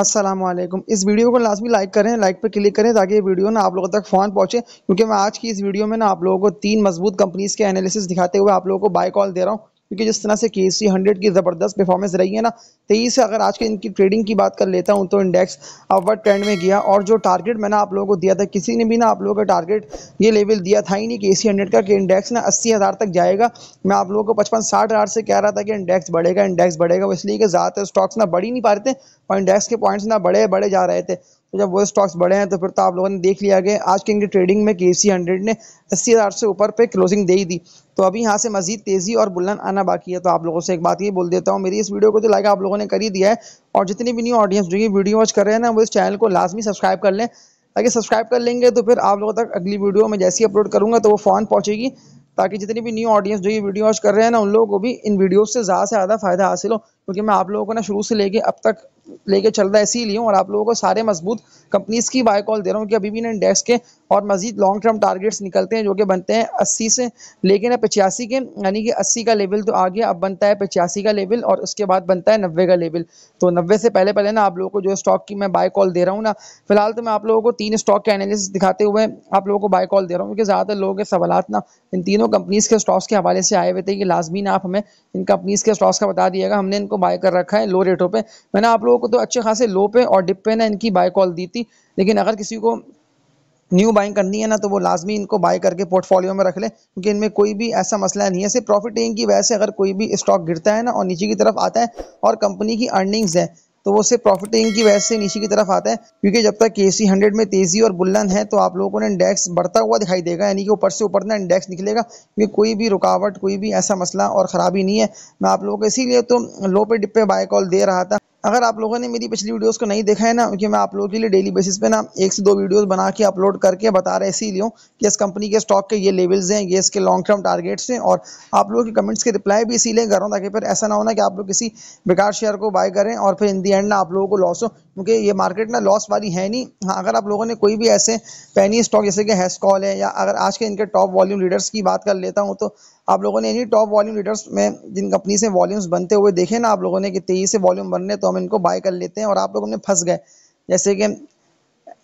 असलम इस वीडियो को लाजमी लाइक करें लाइक पर क्लिक करें ताकि ये वीडियो ना आप लोगों तक फ़ौन पहुंचे क्योंकि मैं आज की इस वीडियो में ना आप लोगों को तीन मजबूत कंपनीज़ के एनालिसिस दिखाते हुए आप लोगों को बाय कॉल दे रहा हूँ क्योंकि जिस तरह से के सी हंड्रेड की ज़बरदस्त परफॉर्मेंस रही है ना तेईस से अगर आज के इनकी ट्रेडिंग की बात कर लेता हूँ तो इंडेक्स अपवर्ड ट्रेंड में गया और जो टारगेट मैंने आप लोगों को दिया था किसी ने भी ना आप लोगों का टारगेट ये लेवल दिया था ही नहीं के सी हंड्रेड का कि इंडेक्स ना अस्सी हज़ार तक जाएगा मैं आप लोगों को पचपन साठ हज़ार से कह रहा था कि इंडेक्स बढ़ेगा इंडेक्स बढ़ेगा इसलिए कि ज़्यादातर स्टॉक्स ना बढ़ ही नहीं पा रहे थे और इंडेक्स के पॉइंट्स ना बड़े बढ़े जा रहे थे तो जब वो स्टॉक्स बढ़े हैं तो फिर तो आप लोगों ने देख लिया कि आज के इनकी ट्रेडिंग में के सी हंड्रेड ने अस्सी हज़ार से ऊपर पे क्लोजिंग दे ही दी तो अभी यहाँ से मजीद तेज़ी और बुलंद आना बाकी है तो आप लोगों से एक बात ये बोल देता हूँ मेरी इस वीडियो को तो लाइक आप लोगों ने कर ही दिया है और जितनी भी न्यू ऑडियंस जो ये वीडियो वॉच कर रहे हैं ना वो इस चैनल को लाजमी सब्सक्राइब कर लें ताकि सब्सक्राइब कर लेंगे तो फिर आप लोगों तक अगली वीडियो में जैसी अपलोड करूँगा तो वो फ़ौन पहुँचेगी ताकि जितनी भी न्यू ऑडियंस जो ये वीडियो वॉच कर रहे हैं ना उन लोगों को भी इन वीडियो से ज़्यादा से ज़्यादा फ़ायदा हासिल हो क्योंकि मैं आप लोगों को ना शुरू से लेके अब तक लेके चल रहा है इसीलिए हूँ और आप लोगों को सारे मजबूत कंपनीज़ की बाय कॉल दे रहा हूँ कि अभी भी ना इंडेक्स के और मजीद लॉन्ग टर्म टारगेट्स निकलते हैं जो कि बनते हैं अस्सी से लेकिन है पचासी के यानी कि अस्सी का लेवल तो आ गया अब बनता है पचासी का लेवल और उसके बाद बनता है नब्बे का लेवल तो नब्बे से पहले पहले ना आप लोगों को जो स्टॉक की मैं बाय कॉल दे रहा हूँ ना फिलहाल तो मैं आप लोगों को तीन स्टॉक के एनालिसिस दिखाते हुए आप लोगों को बाय कॉल दे रहा हूँ क्योंकि ज़्यादातर लोगों के सवाल ना इन तीनों कंपनीज़ के स्टॉक्स के हवाले से आए हुए थे कि लाजमी ना आप हमें इन कंपनीज़ के स्टॉक्स का बता दिएगा हमने इनको बाय कर रखा है लो रेटों पर मैंने आप लोगों को तो अच्छे खासे लो पे और डिप पे ना इनकी बाय कॉल दी थी लेकिन अगर किसी को न्यू बाइंग करनी है ना तो वो लाजमी इनको बाय करके पोर्टफोलियो में रख ले क्योंकि इनमें कोई भी ऐसा मसला नहीं है सिर्फ प्रॉफिट टेकिंग की वजह से अगर कोई भी स्टॉक गिरता है ना और नीचे की तरफ आता है और कंपनी की अर्निंग्स है तो वो सिर्फ प्रॉफिट टेकिंग की वजह से नीचे की तरफ आता है क्योंकि जब तक के सी हंड्रेड में तेजी और बुलंद है तो आप लोगों ने इंडेक्स बढ़ता हुआ दिखाई देगा यानी कि ऊपर से ऊपर ना इंडेक्स निकलेगा क्योंकि कोई भी रुकावट कोई भी ऐसा मसला और ख़राबी नहीं है मैं आप लोगों को इसीलिए तो लो पे डिप पे बाय कॉल दे रहा था अगर आप लोगों ने मेरी पिछली वीडियोस को नहीं देखा है ना क्योंकि मैं आप लोगों के लिए डेली बेसिस पे ना एक से दो वीडियोस बना के अपलोड करके बता रहे इसीलिए हूँ कि इस कंपनी के स्टॉक के ये लेवल्स हैं ये इसके लॉन्ग टर्म टारगेट्स हैं और आप लोगों के कमेंट्स के रिप्लाई भी इसीलिए कर रहा हूँ ताकि फिर ऐसा ना होना कि आप लोग किसी बेकार शेयर को बाय करें और फिर इन दी एंड ना आप लोगों को लॉस हो क्योंकि ये मार्केट ना लॉस वाली है नहीं हाँ अगर आप लोगों ने कोई भी ऐसे पैनी स्टॉक जैसे कि हैस्कॉल है या अगर आज के इनके टॉप वॉल्यूम लीडर्स की बात कर लेता हूँ तो आप लोगों ने इन्हीं टॉप वॉल्यूम लीडर्स में जिन कंपनी से वॉल्यूम्स बनते हुए देखे ना आप लोगों ने कि तेजी से वॉल्यूम बन रहे तो हम इनको बाय कर लेते हैं और आप लोगों ने फंस गए जैसे कि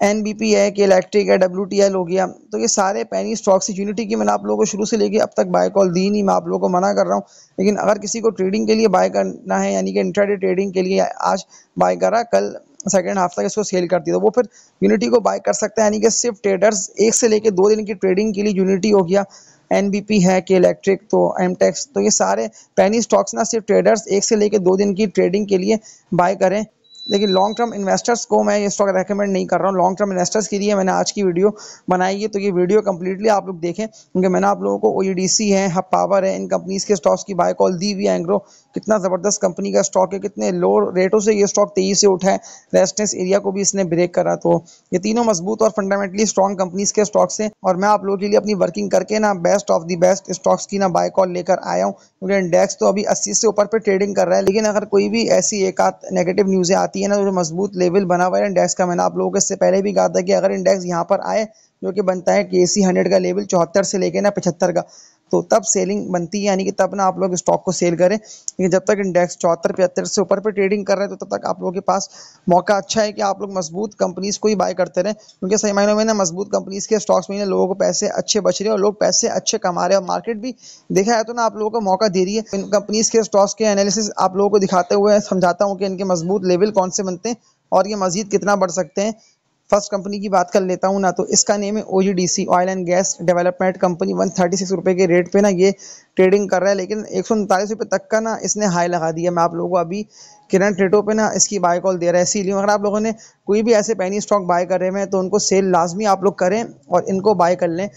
एन बी पी है कि इलेक्ट्रिक है डब्ल्यू टी एल हो गया तो ये सारे पैनी स्टॉक्स यूनिटी की मैंने आप लोगों को शुरू से लेके अब तक बाय कॉल दी नहीं मैं आप लोगों को मना कर रहा हूँ लेकिन अगर किसी को ट्रेडिंग के लिए बाय करना है यानी कि इंट्राडे ट्रेडिंग के लिए आज बाय करा कल सेकेंड हाफ तक इसको सेल करती है तो वो फिर यूनिटी को बाय कर सकते हैं यानी कि सिर्फ ट्रेडर्स एक से लेकर दो दिन की ट्रेडिंग के लिए यूनिटी हो गया एन है के इलेक्ट्रिक तो एम तो ये सारे पैनी स्टॉक्स ना सिर्फ ट्रेडर्स एक से लेकर दो दिन की ट्रेडिंग के लिए बाय करें लेकिन लॉन्ग टर्म इन्वेस्टर्स को मैं ये स्टॉक रेकमेंड नहीं कर रहा हूँ लॉन्ग टर्म इन्वेस्टर्स के लिए मैंने आज की वीडियो बनाई है तो ये वीडियो कम्प्लीटली आप लोग देखें क्योंकि मैंने आप लोगों को ओ e है हब पावर है इन कंपनीज़ के स्टॉक्स की बाय कॉल दी हुई एंग्रो कितना ज़बरदस्त कंपनी का स्टॉक है कितने लो रेटों से ये स्टॉक तेज़ी से उठा है रेस्टेंस एरिया को भी इसने ब्रेक करा तो ये तीनों मजबूत और फंडामेंटली स्ट्रॉन्ग कंपनीज़ के स्टॉक्स हैं और मैं आप लोगों के लिए अपनी वर्किंग करके ना best of the best stocks की ना बाय कॉल लेकर आया हूँ क्योंकि इंडेक्स तो अभी अस्सी से ऊपर पर ट्रेडिंग कर रहा है लेकिन अगर कोई भी ऐसी एक आध नेगेटिव न्यूज़ें आती आती है ना जो मजबूत लेवल बना हुआ है इंडेक्स का मैंने आप लोगों को इससे पहले भी कहा था कि अगर इंडेक्स यहाँ पर आए जो कि बनता है के सी हंड्रेड का लेवल चौहत्तर से लेकर ना पचहत्तर का तो तब सेलिंग बनती है यानी कि तब ना आप लोग स्टॉक को सेल करें लेकिन जब तक इंडेक्स चौहत्तर पचहत्तर से ऊपर पर ट्रेडिंग कर रहे हैं तो तब तक आप लोगों के पास मौका अच्छा है कि आप लोग मजबूत कंपनीज को ही बाय करते रहें क्योंकि सही मायनों में ना मजबूत कंपनीज के स्टॉक्स में लोगों को पैसे अच्छे बच रहे हैं और लोग पैसे अच्छे कमा रहे हैं और मार्केट भी देखा है तो ना आप लोगों को मौका दे रही है इन कंपनीज के स्टॉक्स के एनालिसिस आप लोगों को दिखाते हुए समझाता हूँ कि इनके मजबूत लेवल कौन से बनते हैं और ये मजीद कितना बढ़ सकते हैं फर्स्ट कंपनी की बात कर लेता हूँ ना तो इसका नेम है ओ oil and gas development company one thirty six रुपये के रेट पे ना ये ट्रेडिंग कर रहा है लेकिन एक सौ उनतालीस रुपये तक का ना इसने हाई लगा दिया मैं आप लोगों को अभी करंट रेटों पे ना इसकी बाय कॉल दे रहा है इसीलिए अगर आप लोगों ने कोई भी ऐसे पैनी स्टॉक बाय कर रहे हैं तो उनको सेल लाजमी आप लोग करें और इनको बाय कर लें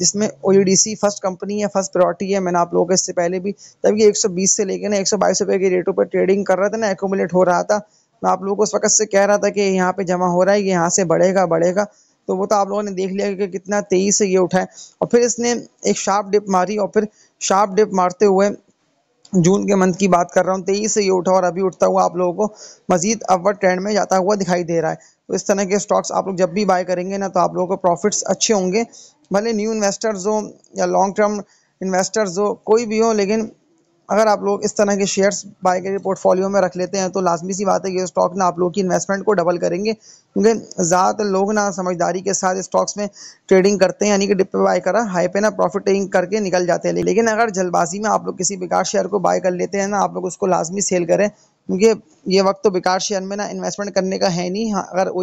जिसमें ओ फर्स्ट कंपनी है फर्स्ट प्रायोरिटी है मैंने आप लोगों को इससे पहले भी जब ये 120 से लेकर ना एक सौ बाईस रुपए के रेटों पर ट्रेडिंग कर रहा था ना एकोमुलेट हो रहा था मैं आप लोगों को उस वक्त से कह रहा था कि यहाँ पे जमा हो रहा है ये यहाँ से बढ़ेगा बढ़ेगा तो वो तो आप लोगों ने देख लिया कि कितना तेज़ी से ये उठाए और फिर इसने एक शार्प डिप मारी और फिर शार्प डिप मारते हुए जून के मंथ की बात कर रहा हूँ तेईस से ये उठा और अभी उठता हुआ आप लोगों को मजीद अवर ट्रेंड में जाता हुआ दिखाई दे रहा है तो इस तरह के स्टॉक्स आप लोग जब भी बाय करेंगे ना तो आप लोगों को प्रॉफिट्स अच्छे होंगे भले न्यू इन्वेस्टर्स हो या लॉन्ग टर्म इन्वेस्टर्स हो कोई भी हो लेकिन अगर आप लोग इस तरह के शेयर्स बाय करके पोर्टफोलियो में रख लेते हैं तो लाजमी सी बात है कि स्टॉक ना आप लोगों की इन्वेस्टमेंट को डबल करेंगे क्योंकि ज़्यादातर लोग ना समझदारी के साथ स्टॉक्स में ट्रेडिंग करते हैं यानी कि डिप पे बाय करा हाई पे ना प्रॉफिट टेकिंग करके निकल जाते हैं लेकिन अगर जल्दबाजी में आप लोग किसी बेकार शेयर को बाय कर लेते हैं ना आप लोग उसको लाजमी सेल करें क्योंकि ये वक्त तो बेकार शेयर में ना इन्वेस्टमेंट करने का है नहीं हाँ अगर ओ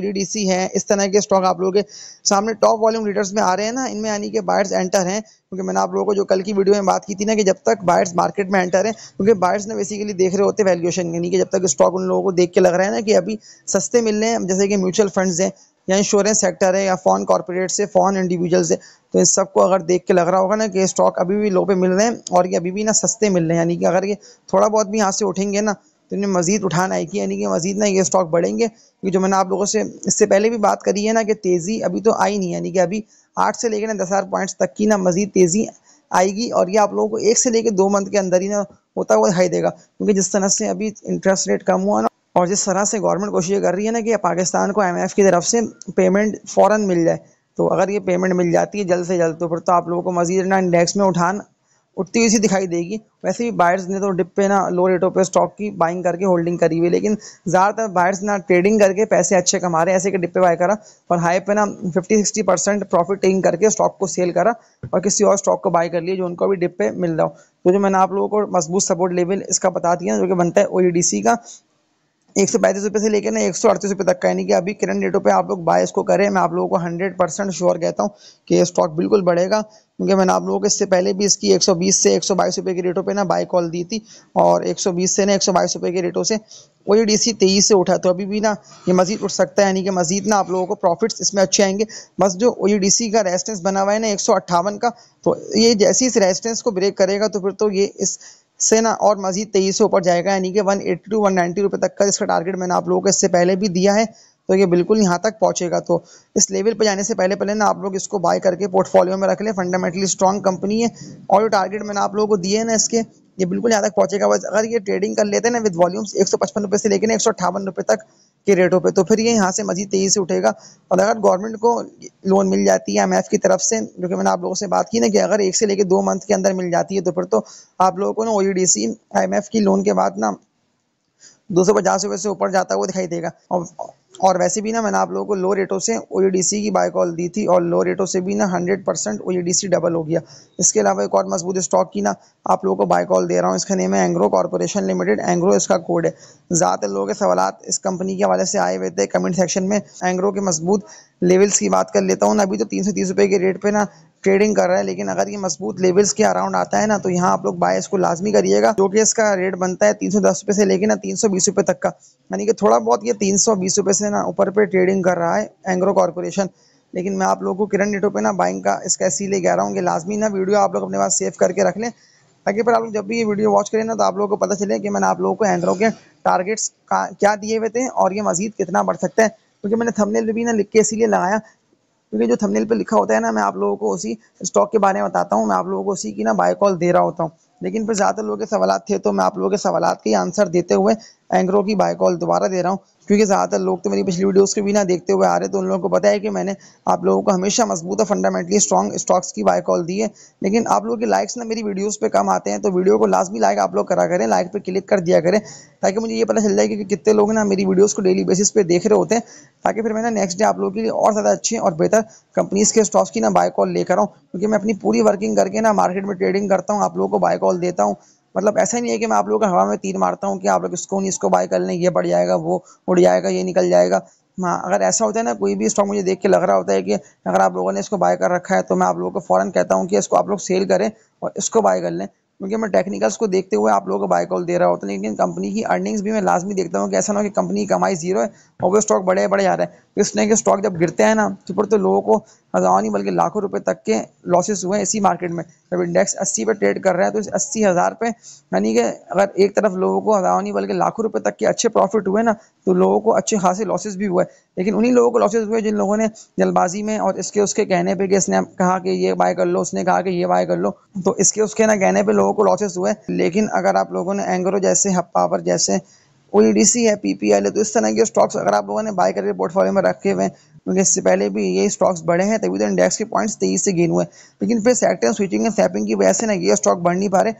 है इस तरह के स्टॉक आप लोगों के सामने टॉप वॉल्यूम लीडर्स में आ रहे हैं ना इनमें यानी कि बायर्स एंटर हैं क्योंकि मैंने आप लोगों को जो कल की वीडियो में बात की थी ना कि जब तक बायर्स मार्केट में एंटर हैं क्योंकि बायर्स ने बेसिकली देख रहे होते वैल्यूएशन यानी कि जब तक स्टॉक उन लोगों को देख के लग रहा है ना कि अभी सस्ते मिल रहे हैं जैसे कि म्यूचुअल फंड्स हैं या इंश्योरेंस सेक्टर है या फॉन कॉर्पोरेट से फॉन इंडिविजुअल्स है तो इन सबको अगर देख के लग रहा होगा ना कि स्टॉक अभी भी लो पे मिल रहे हैं और ये अभी भी ना सस्ते मिल रहे हैं यानी कि अगर ये थोड़ा बहुत भी यहाँ से उठेंगे ना तो इन्हें मज़ीद उठाना आई कि यानी कि मज़ीद ना ये स्टॉक बढ़ेंगे क्योंकि जो मैंने आप लोगों से इससे पहले भी बात करी है ना कि तेज़ी अभी तो आई नहीं यानी कि अभी आठ से लेकर ना दस हज़ार पॉइंट्स तक की ना मज़ीद तेज़ी आएगी और ये आप लोगों को एक से लेकर दो मंथ के अंदर ही ना होता हुआ दिखाई देगा क्योंकि जिस तरह से अभी इंटरेस्ट रेट कम हुआ ना और जिस तरह से गवर्नमेंट कोशिश कर रही है ना कि पाकिस्तान को एम की तरफ से पेमेंट फ़ौर मिल जाए तो अगर ये पेमेंट मिल जाती है जल्द से जल्द तो फिर तो आप लोगों को मजीद ना इंडेक्स में उठाना उठती हुई सी दिखाई देगी वैसे भी बायर्स ने तो डिप पे ना लो रेटों पे स्टॉक की बाइंग करके होल्डिंग करी हुई लेकिन ज़्यादातर बायर्स ना ट्रेडिंग करके पैसे अच्छे कमा रहे ऐसे के डिप पे बाय करा और हाई पे ना 50-60 परसेंट प्रॉफिट टेकिंग करके स्टॉक को सेल करा और किसी और स्टॉक को बाय कर लिया जो उनको अभी डिप पे मिल रहा हो तो जो मैंने आप लोगों को मजबूत सपोर्ट लेवल इसका बता दिया जो कि बनता है ओ e का एक सौ पैंतीस रुपये से लेकर ना एक सौ अड़तीस रुपये तक का यानी कि अभी करंट रेटों पे आप लोग बाय इसको करें मैं आप लोगों को हंड्रेड परसेंट श्योर कहता हूँ कि ये स्टॉक बिल्कुल बढ़ेगा क्योंकि मैंने आप लोगों को इससे पहले भी इसकी 120 से 122 रुपये के रेटों पे ना बाय कॉल दी थी और 120 से ना बाईस रुपये के रेटों से ओ डी सी तेईस से उठा तो अभी भी ना ये मजीद उठ सकता है यानी कि मजीद ना आप लोगों को प्रॉफिट्स इसमें अच्छे आएंगे बस जो ओ डी सी का रेजिस्टेंस बना हुआ है ना एक का तो ये जैसे इस रेजिस्टेंस को ब्रेक करेगा तो फिर तो ये इस से ना और मजीद तेईस से ऊपर जाएगा यानी कि one eighty two one ninety रुपये तक का इसका टारगेट मैंने आप लोगों को इससे पहले भी दिया है तो ये बिल्कुल यहाँ तक पहुँचेगा तो इस लेवल पर जाने से पहले पहले ना आप लोग इसको बाय करके पोर्टफोलियो में रख लें फंडामेंटली स्ट्रॉन्ग कंपनी है और जो टारगेट मैंने आप लोगों को दिए ना इसके ये बिल्कुल यहाँ तक पहुँचेगा बस अगर ये ट्रेडिंग कर लेते हैं ना विद वॉल्यूम्स एक सौ पचपन रुपये से लेकर एक सौ अठावन रुपये तक के रेटों पे तो फिर ये यहाँ से मजीद तेज़ी से उठेगा और अगर गवर्नमेंट को लोन मिल जाती है एम की तरफ से जो कि मैंने आप लोगों से बात की ना कि अगर एक से लेकर दो मंथ के अंदर मिल जाती है तो फिर तो आप लोगों को ना ओ ई e की लोन के बाद ना दो सौ पचास रुपये से ऊपर जाता हुआ दिखाई देगा और और वैसे भी ना मैंने आप लोगों को लो रेटों से ओ e की बाय कॉल दी थी और लो रेटों से भी ना 100 परसेंट ओ डबल हो गया इसके अलावा एक और मजबूत स्टॉक की ना आप लोगों को बाय कॉल दे रहा हूँ इसका नेम है एंग्रो कॉरपोरेशन लिमिटेड एंग्रो इसका कोड है ज़्यादातर लोगों के सवाल इस कंपनी के हवाले से आए हुए थे कमेंट सेक्शन में एंग्रो के मजबूत लेवल्स की बात कर लेता हूँ ना अभी तो तीन सौ तीस रुपये के रेट पे ना ट्रेडिंग कर रहा है लेकिन अगर ये मजबूत लेवल्स के अराउंड आता है ना तो यहाँ आप लोग बाय इसको लाजमी करिएगा जो कि इसका रेट बनता है तीन सौ दस रुपये से लेकर ना तीन सौ बीस रुपये तक का यानी कि थोड़ा बहुत ये तीन सौ बीस रुपये से ना ऊपर पे ट्रेडिंग कर रहा है एंग्रो कॉरपोरेशन लेकिन मैं आप लोगों को किरण नेटो पर ना बाइंग का इसका इसीलिए कह रहा हूँ कि लाजमी ना वीडियो आप लोग अपने पास सेव करके रख लें ताकि फिर आप लोग जब भी ये वीडियो वॉच करें ना तो आप लोगों को पता चले कि मैंने आप लोगों को एंड्रो के टारगेट्स का क्या दिए हुए थे और ये मजीद कितना बढ़ सकता है क्योंकि मैंने थंबनेल भी ना लिख के इसीलिए लगाया क्योंकि जो थंबनेल पे लिखा होता है ना मैं आप लोगों को उसी स्टॉक के बारे में बताता हूँ मैं आप लोगों को उसी की ना बाय कॉल दे रहा होता हूँ लेकिन फिर ज़्यादातर लोगों के सवाल थे तो मैं आप लोगों के सवाल के आंसर देते हुए एंकरों की बाय कॉल दोबारा दे रहा हूँ क्योंकि ज़्यादातर लोग तो मेरी पिछली वीडियोस के भी ना देखते हुए आ रहे तो उन लोगों को पता है कि मैंने आप लोगों को हमेशा मजबूत और फंडामेंटली स्ट्रॉन्ग स्टॉक्स की बाय कॉल दी है लेकिन आप लोगों के लाइक्स ना मेरी वीडियोस पे कम आते हैं तो वीडियो को लास्ट भी लाइक आप लोग करा करें लाइक पर क्लिक कर दिया करें ताकि मुझे ये पता चल जाए कि कितने लोग ना मेरी वीडियोज़ को डेली बेसिस पे देख रहे होते हैं ताकि फिर मैं ना नेक्स्ट डे आप लोगों के लिए और ज़्यादा अच्छे और बेहतर कंपनीज़ के स्टॉक्स की ना बाय कॉल लेकर आऊँ क्योंकि मैं अपनी पूरी वर्किंग करके ना मार्केट में ट्रेडिंग करता हूँ आप लोगों को बाय कॉल देता हूँ मतलब ऐसा नहीं है कि मैं आप लोगों का हवा में तीर मारता हूँ कि आप लोग इसको नहीं इसको बाय कर लें ये बढ़ जाएगा वो उड़ जाएगा ये निकल जाएगा हाँ अगर ऐसा होता है ना कोई भी स्टॉक मुझे देख के लग रहा होता है कि अगर आप लोगों ने इसको बाय कर रखा है तो मैं आप लोगों को फ़ौरन कहता हूँ कि इसको आप लोग सेल करें और इसको बाय कर लें क्योंकि मैं टेक्निकल्स को देखते हुए आप लोगों को बाय कॉल दे रहा होता है लेकिन कंपनी की अर्निंग्स भी मैं लाजमी देखता हूँ कि ऐसा ना कि कंपनी की कमाई जीरो है और वो स्टॉक बड़े बड़े जा रहे हैं तो इसलिए इसने के स्टॉक जब गिरते हैं ना तो फिर तो लोगों को हज़ारों तो नहीं बल्कि लाखों रुपए तक के लॉसेस हुए इसी मार्केट में जब इंडेक्स 80 पे ट्रेड कर रहा है तो इस अस्सी हज़ार पे यानी कि अगर एक तरफ लोगों को हज़ारों नहीं बल्कि लाखों रुपए तक के अच्छे प्रॉफिट हुए ना तो लोगों को अच्छे खासे लॉसेस भी हुए लेकिन उन्हीं लोगों को लॉसेज हुए जिन लोगों ने जल्दबाजी में और इसके उसके कहने पर कि इसने कहा कि ये बाय कर लो उसने कहा कि ये बाय कर लो तो इसके उसके ना कहने पर लोगों को लॉसेज हुए लेकिन अगर आप लोगों ने एंग्रो जैसे हप्पावर जैसे ओईडीसी है पीपीएल है तो इस तरह के स्टॉक्स अगर आप लोगों ने बाय करके पोर्टफोलियो में रखे हुए हैं क्योंकि इससे पहले भी ये स्टॉक्स बढ़े हैं तभी तो इंडेक्स के पॉइंट्स तेईस से गेन हुए लेकिन फिर सेक्टर स्विचिंग एंड सैपिंग की वजह से ना ये स्टॉक बढ़ नहीं पा रहे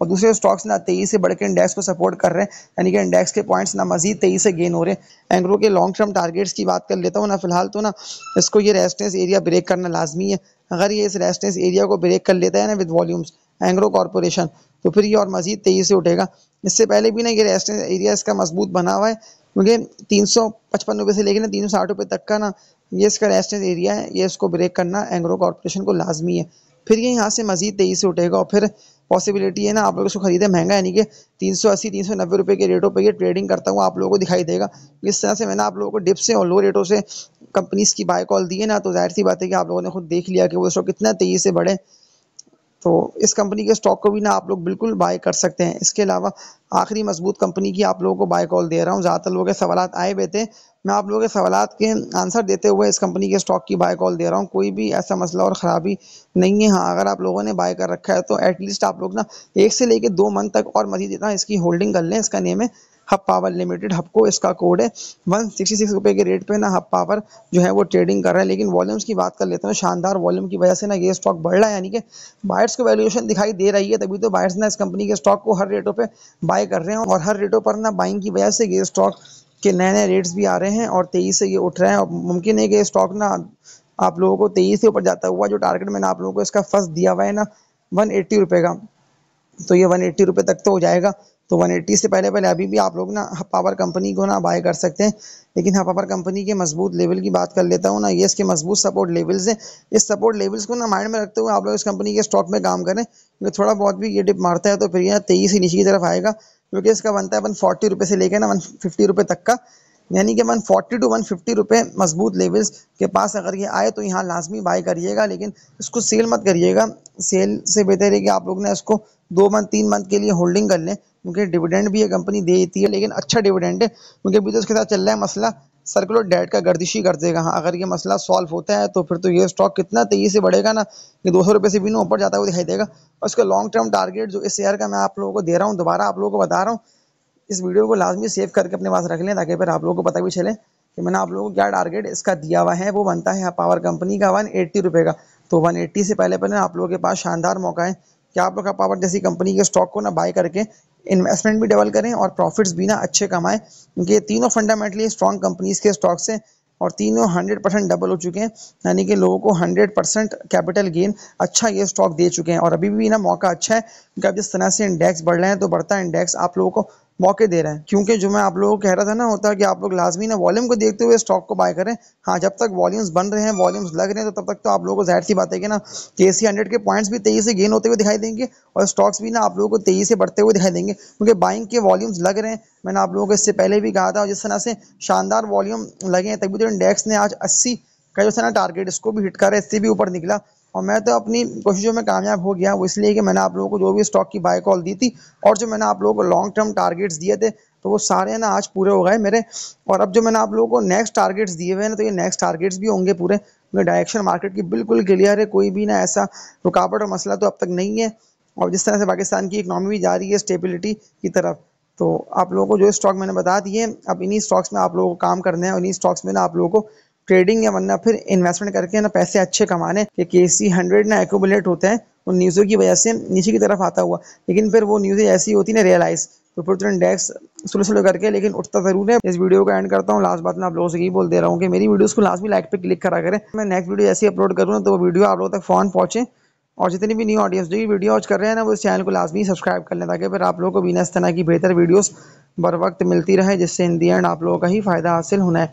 और दूसरे स्टॉक्स ना तेजी से बढ़ के इंडेक्स को सपोर्ट कर रहे हैं यानी कि इंडेक्स के पॉइंट्स ना मजीद तेईस से गेन हो रहे हैं एंग्रो के लॉन्ग टर्म टारगेट्स की बात कर लेता हूँ ना फिलहाल तो ना इसको ये रेस्टेंस एरिया ब्रेक करना लाजमी है अगर ये इस रेस्टेंस एरिया को ब्रेक कर लेता है ना विद वॉल्यूम्स एंग्रो कॉरपोरेशन तो फिर ये और मजीद तेजी से उठेगा इससे पहले भी ना ये रेस्टेंस एरिया इसका मजबूत बना हुआ है क्योंकि तीन सौ पचपन रुपये से लेकर ना तीन सौ साठ रुपये तक का ना ये इसका रेस्टेंस एरिया है ये इसको ब्रेक करना एंग्रो कॉरपोरेशन को लाजमी है फिर ये यहाँ से मजीद तेजी से उठेगा और फिर पॉसिबिलिटी है ना आप लोग इसको खरीदे महंगा यानी कि तीन सौ अस्सी तीन सौ नब्बे रुपये के रेटों पर ये ट्रेडिंग करता हुआ आप लोगों को दिखाई देगा इस तरह से मैंने आप लोगों को डिप से और लो रेटों से कंपनीज की बाय कॉल दी है ना तो जाहिर सी बात है कि आप लोगों ने खुद देख लिया कि वो स्टॉक कितना तेज़ी से बढ़े तो इस कंपनी के स्टॉक को भी ना आप लोग बिल्कुल बाय कर सकते हैं इसके अलावा आखिरी मजबूत कंपनी की आप लोगों को बाय कॉल दे रहा हूँ ज़्यादातर लोगों के सवाल आए हुए थे मैं आप लोगों के सवाल के आंसर देते हुए इस कंपनी के स्टॉक की बाय कॉल दे रहा हूँ कोई भी ऐसा मसला और ख़राबी नहीं है हाँ अगर आप लोगों ने बाय कर रखा है तो एटलीस्ट आप लोग ना एक से लेकर दो मंथ तक और मजीद इतना इसकी होल्डिंग कर लें इसका नेम है हब पावर लिमिटेड हब को इसका कोड है वन सिक्सटी सिक्स रुपये के रेट पे ना हब पावर जो है वो ट्रेडिंग कर रहा है लेकिन वॉल्यूम्स की बात कर लेते हैं शानदार वॉल्यूम की वजह से ना ये स्टॉक बढ़ रहा है यानी कि बायर्स को वैल्यूएशन दिखाई दे रही है तभी तो बायर्स ना इस कंपनी के स्टॉक को हर रेटों पर बाय कर रहे हैं और हर रेटों पर ना बाइंग की वजह से ये स्टॉक के नए नए रेट्स भी आ रहे हैं और तेईस से ये उठ रहे हैं और मुमकिन है कि स्टॉक ना आप लोगों को तेईस से ऊपर जाता हुआ जो टारगेट मैंने आप लोगों को इसका फर्स्ट दिया हुआ है ना वन एट्टी रुपये का तो ये वन एट्टी रुपये तक तो हो जाएगा तो 180 से पहले पहले अभी भी आप लोग ना पावर कंपनी को ना बाय कर सकते हैं लेकिन हाँ पावर कंपनी के मजबूत लेवल की बात कर लेता हूँ ना ये इसके मजबूत सपोर्ट लेवल्स हैं इस सपोर्ट लेवल्स को ना माइंड में रखते हुए आप लोग इस कंपनी के स्टॉक में काम करें क्योंकि थोड़ा बहुत भी ये डिप मारता है तो फिर यह तेईस ही नीचे की तरफ आएगा क्योंकि इसका बनता है वन फोर्टी रुपये से लेकर ना वन फिफ्टी रुपये तक का यानी कि one forty to one fifty रुपये मजबूत लेवल्स के पास अगर ये आए तो यहाँ लाजमी बाई करिएगा लेकिन इसको सेल मत करिएगा सेल से बेहतर है कि आप लोग ने इसको दो मंथ तीन मंथ के लिए होल्डिंग कर लें क्योंकि डिविडेंड भी ये कंपनी दे देती है लेकिन अच्छा डिविडेंड है क्योंकि अभी तो उसके साथ चल रहा है मसला सर्कुलर डेट का गर्दिशी कर देगा हाँ अगर ये मसला सॉल्व होता है तो फिर तो ये स्टॉक कितना तेज़ी से बढ़ेगा ना कि दो सौ रुपये से भी ना ऊपर जाता हुआ दिखाई देगा और इसका लॉन्ग टर्म टारगेट जो इस शेयर का मैं आप लोगों को दे रहा हूँ दोबारा आप लोगों को बता रहा हूँ इस वीडियो को लाजमी सेव करके अपने पास रख लें ताकि फिर आप लोगों को पता भी चले कि मैंने आप लोगों को क्या टारगेट इसका दिया हुआ है वो बनता है पावर कंपनी का वन एट्टी रुपये का तो वन एट्टी से पहले पहले आप लोगों के पास शानदार मौका है कि आप लोग का पावर जैसी कंपनी के स्टॉक को ना बाय करके इन्वेस्टमेंट भी डबल करें और प्रॉफिट्स भी ना अच्छे कमाएं क्योंकि ये तीनों फंडामेंटली स्ट्रॉन्ग कंपनीज के स्टॉक से और तीनों हंड्रेड परसेंट डबल हो चुके हैं यानी कि लोगों को हंड्रेड परसेंट कैपिटल गेन अच्छा ये स्टॉक दे चुके हैं और अभी भी ना मौका अच्छा है क्योंकि अब जिस तरह से इंडेक्स बढ़ रहे हैं तो बढ़ता इंडेक्स आप लोगों को मौके दे रहे हैं क्योंकि जो मैं आप लोगों को कह रहा था ना होता है कि आप लोग लाजमी ना वॉल्यूम को देखते हुए स्टॉक को बाय करें हाँ जब तक वॉल्यूम्स बन रहे हैं वॉल्यूम्स लग रहे हैं तो तब तक तो आप लोगों को जाहिर सी बात है कि ना के सी हंड्रेड के पॉइंट्स भी तेजी से गेन होते हुए दिखाई देंगे और स्टॉक्स भी ना आप लोगों को तेजी से बढ़ते हुए दिखाई देंगे क्योंकि बाइंग के वॉल्यूम्स लग रहे हैं मैंने आप लोगों को इससे पहले भी कहा था जिस तरह से शानदार वॉल्यूम लगे हैं तभी तो इंडेक्स ने आज अस्सी का जो है ना टारगेट इसको भी हिट करा इससे भी ऊपर निकला और मैं तो अपनी कोशिशों में कामयाब हो गया वो इसलिए कि मैंने आप लोगों को जो भी स्टॉक की बाय कॉल दी थी और जो मैंने आप लोगों को लॉन्ग टर्म टारगेट्स दिए थे तो वो सारे ना आज पूरे हो गए मेरे और अब जो मैंने आप लोगों को नेक्स्ट टारगेट्स दिए हुए हैं ना तो ये नेक्स्ट टारगेट्स भी होंगे पूरे मेरे डायरेक्शन मार्केट की बिल्कुल क्लियर है कोई भी ना ऐसा रुकावट और मसला तो अब तक नहीं है और जिस तरह से पाकिस्तान की इकनॉमी भी जा रही है स्टेबिलिटी की तरफ तो आप लोगों को जो स्टॉक मैंने बता दिए अब इन्हीं स्टॉक्स में आप लोगों को काम करने हैं और इन्हीं स्टॉक्स में ना आप लोगों को ट्रेडिंग या वरना फिर इन्वेस्टमेंट करके ना पैसे अच्छे कमाने के सी हंड्रेड ना एकोबुलेट होते हैं उन न्यूज़ों की वजह से नीचे की तरफ आता हुआ लेकिन फिर वो न्यूज़ें ऐसी होती ना रियलाइज़ तो फिर तुरंत डेस्क स्लो स्लो करके लेकिन उठता ज़रूर है इस वीडियो को एंड करता हूँ लास्ट बात मैं आप लोगों से यही बोल दे रहा हूँ कि मेरी वीडियोज़ को लास्ट भी लाइक पर क्लिक करा करें मैं नेक्स्ट वीडियो ऐसी अपलोड करूँ ना तो वो वीडियो आप लोगों तक फ़ोन पहुँचे और जितनी भी न्यू ऑडियंस जो भी वीडियो वॉच कर रहे हैं ना वो इस चैनल को लाजमी सब्सक्राइब कर लें ताकि फिर आप लोगों को बिना इस तरह की बेहतर वीडियोज बर वक्त मिलती रहे जिससे इन दी एंड आप लोगों का ही फ़ायदा हासिल होना है